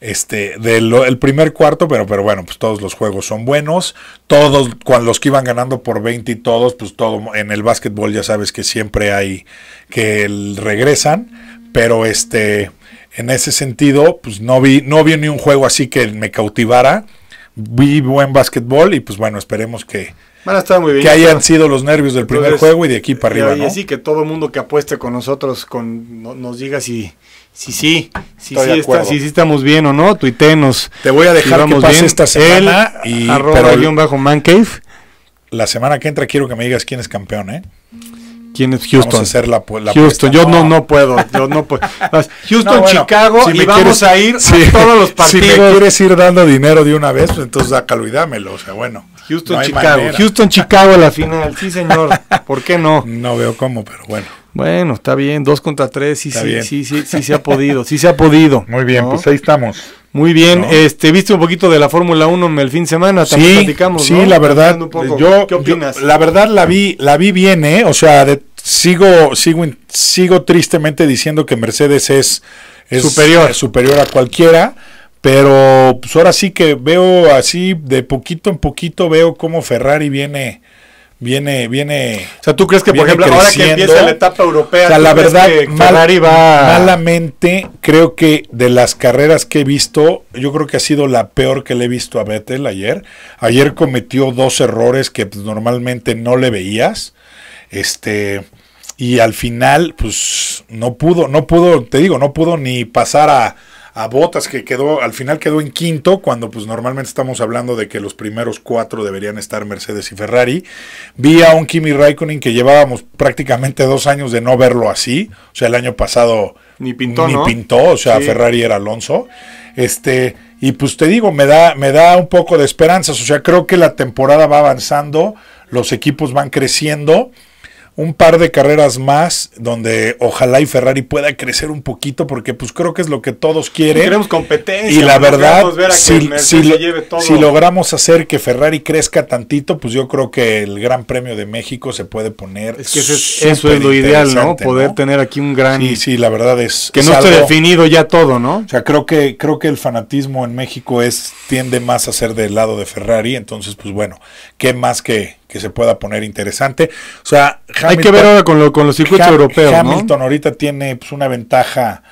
B: este del primer cuarto, pero pero bueno, pues todos los juegos son buenos, todos cuando los que iban ganando por 20 y todos, pues todo en el básquetbol ya sabes que siempre hay que regresan, pero este en ese sentido, pues no vi no vi ni un juego así que me cautivara vi buen básquetbol y pues bueno, esperemos que, muy bien. Que hayan sido los nervios del primer juego y de aquí para arriba. Y, así
A: que todo el mundo que apueste con nosotros con, nos diga si, si sí,
B: si, sí
A: estamos bien o no, tuitenos. Te voy a dejar que pase bien. esta semana. y, arroba pero, guión
B: bajo mancave. La semana que entra quiero que me digas quién es campeón, ¿eh?
A: ¿Quién es Houston? Vamos
B: hacer la, Houston,
A: yo no, no puedo,
B: yo no puedo. Houston, Chicago, si y vamos a ir todos los partidos. Si me quieres ir dando dinero de una vez, pues, entonces sácalo y dámelo, o sea, bueno. Houston, Chicago, Houston, Chicago la final, sí señor,
A: ¿por qué no? No veo cómo, pero bueno. Bueno, está bien, dos contra tres, sí, sí, sí, sí, se ha podido, sí
B: se ha podido. Muy bien, pues ahí estamos.
A: Muy bien, este, viste un poquito de la Fórmula 1 en el fin de semana, también sí, platicamos, Sí, la verdad,
B: la verdad la vi, la vi bien, ¿eh? o sea, sigo, sigo, sigo tristemente diciendo que Mercedes es, superior. Eh, superior a cualquiera, pero pues, ahora sí que veo así de poquito en poquito veo cómo Ferrari viene viene, viene. O sea, ¿tú crees que, por ejemplo, ahora que empieza la etapa europea, la verdad, mal, va... malamente, creo que de las carreras que he visto, yo creo que ha sido la peor que le he visto a Betel ayer. Ayer cometió dos errores que pues, normalmente no le veías. Este. Y al final, pues no pudo, no pudo, te digo, no pudo ni pasar a, a Botas que quedó, al final quedó en quinto, cuando pues normalmente estamos hablando de que los primeros cuatro deberían estar Mercedes y Ferrari. Vi a un Kimi Raikkonen que llevábamos prácticamente dos años de no verlo así, o sea, el año pasado ni pintó, ni pintó o sea, Ferrari era Alonso. Este, y pues te digo, me da, me da un poco de esperanzas, o sea, creo que la temporada va avanzando, los equipos van creciendo un par de carreras más donde ojalá y Ferrari pueda crecer un poquito porque pues creo que es lo que todos quieren. Queremos competencia. Y la pues, verdad, si, si, logramos hacer que Ferrari crezca tantito, pues yo creo que el Gran Premio de México se puede poner. Es que eso es, lo ideal, ¿no? Poder tener aquí un gran. Sí, sí, la verdad es que no esté definido ya todo, ¿no? O sea, creo que creo que el fanatismo en México es tiende más a ser del lado de Ferrari, entonces pues bueno, qué más que que se pueda poner interesante. O sea, hay que ver ahora con, los circuitos europeos. Hamilton ahorita tiene pues, una ventaja,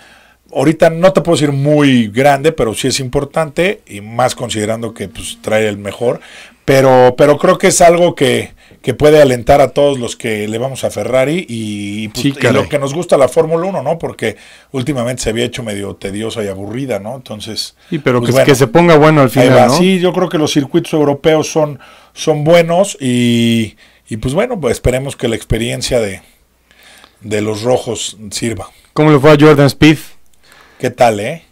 B: ahorita no te puedo decir muy grande, pero sí es importante y más considerando que pues, trae el mejor. Pero, pero creo que es algo que, que puede alentar a todos los que le vamos a Ferrari y, pues, lo que nos gusta la Fórmula 1, ¿no? Porque últimamente se había hecho medio tediosa y aburrida, ¿no? Entonces. Sí, pero pues que, se ponga bueno al final. Sí, yo creo que los circuitos europeos son, son buenos y, pues bueno, pues esperemos que la experiencia de, de los rojos sirva.
A: ¿Cómo le fue a Jordan Speed?
B: ¿Qué tal, eh?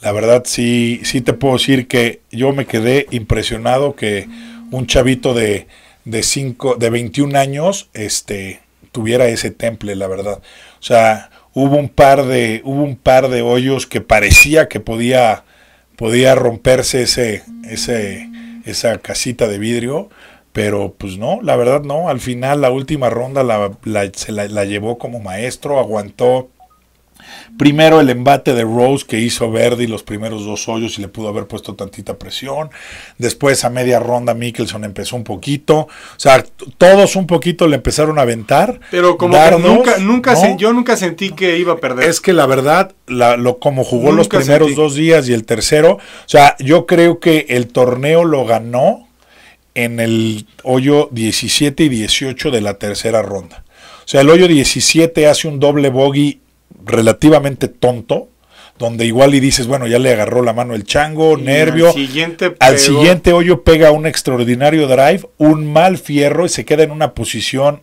B: La verdad sí, sí te puedo decir que yo me quedé impresionado que un chavito de de, cinco, de 21 años este, tuviera ese temple, la verdad. O sea, hubo un par de, hubo un par de hoyos que parecía que podía, podía romperse ese, ese, esa casita de vidrio, pero pues no, la verdad no. Al final la última ronda la, la, se la, la llevó como maestro, aguantó Primero el embate de Rose que hizo Verdi los primeros dos hoyos y le pudo haber puesto tantita presión. Después a media ronda Mickelson empezó un poquito. O sea, todos un poquito le empezaron a aventar. Pero como nunca, nunca yo nunca sentí que iba a perder. Es que la verdad, lo, como jugó los primeros dos días y el tercero, o sea, yo creo que el torneo lo ganó en el hoyo 17 y 18 de la tercera ronda. O sea, el hoyo 17 hace un doble bogey relativamente tonto, donde igual y dices, bueno, ya le agarró la mano el chango, nervio.
A: Al siguiente,
B: hoyo pega un extraordinario drive, un mal fierro y se queda en una posición,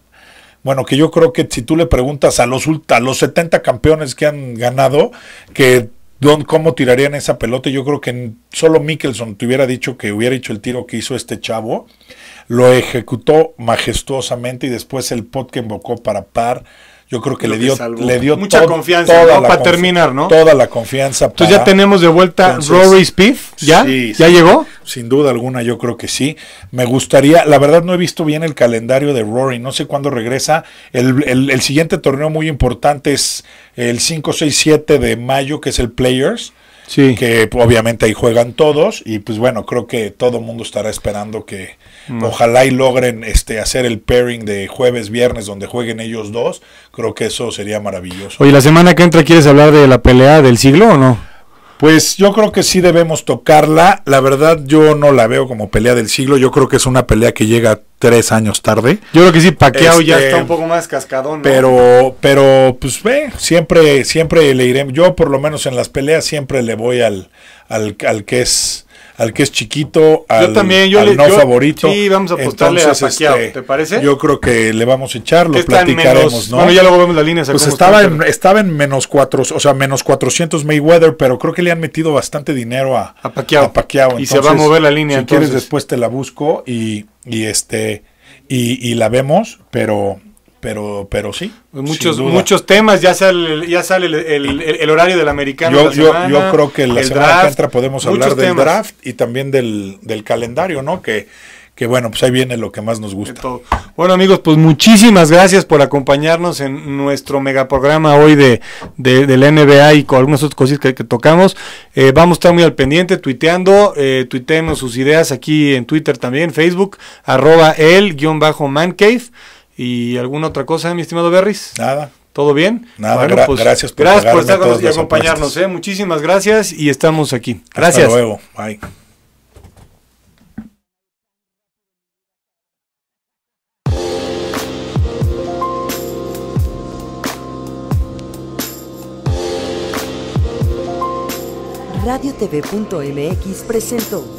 B: bueno, que yo creo que si tú le preguntas a los, a los 70 campeones que han ganado, que don, cómo tirarían esa pelota, yo creo que solo Mickelson te hubiera dicho que hubiera hecho el tiro que hizo este chavo, lo ejecutó majestuosamente y después el pot que invocó para par yo creo que le dio, le dio mucha confianza para terminar, ¿no? Toda la confianza. Entonces ya tenemos de vuelta Rory Spieth, ¿ya? ¿Ya llegó? Sin duda alguna, yo creo que sí. Me gustaría, la verdad no he visto bien el calendario de Rory, no sé cuándo regresa. El, el, el siguiente torneo muy importante es el 5, 6, 7 de mayo, que es el Players. Que obviamente ahí juegan todos y pues bueno, creo que todo el mundo estará esperando que mm. ojalá y logren este hacer el pairing de jueves viernes donde jueguen ellos dos, creo que eso sería maravilloso. Oye,
A: la semana que entra quieres hablar de la pelea del siglo o no?
B: Pues yo creo que sí debemos tocarla. La verdad, yo no la veo como pelea del siglo. Yo creo que es una pelea que llega tres años tarde. Yo creo que sí, Pacquiao ya este, está un
A: poco más cascadón.
B: Pero, pero, pues ve, siempre, siempre le iremos, Yo, por lo menos en las peleas, siempre le voy al, al, al que es al que es chiquito, al, no favorito. Sí, vamos a apostarle a Pacquiao, este, ¿te parece? Yo creo que le vamos a echar, lo platicaremos, ¿no? Bueno, ya luego vemos la línea. Pues estaba en, estaba en menos cuatro, o sea, menos 400 Mayweather, pero creo que le han metido bastante dinero a, a Pacquiao. y se va a mover la línea. Si entonces. quieres, después te la busco y, este... y, la vemos, pero, pero, pero sí. Pues muchos, muchos
A: temas, ya sale, ya sale el, horario del americano. Yo, yo, creo que la semana que entra podemos hablar del draft
B: y también del, calendario, ¿no? Que, que bueno, pues ahí viene lo que más nos gusta.
A: Bueno amigos, pues muchísimas gracias por acompañarnos en nuestro megaprograma hoy de, NBA y con algunas otras cositas que, tocamos. Eh, vamos a estar muy al pendiente, tuiteando, eh, tuiteemos sus ideas aquí en Twitter también, Facebook, arroba el guión bajo mancave. ¿Y alguna otra cosa, mi estimado Berris? Nada. ¿Todo bien? Nada, pues, gracias por, gracias por estar con nosotros y acompañarnos. ¿eh? Muchísimas gracias y estamos aquí. Gracias. Hasta luego.
B: Bye. RadioTV.mx presentó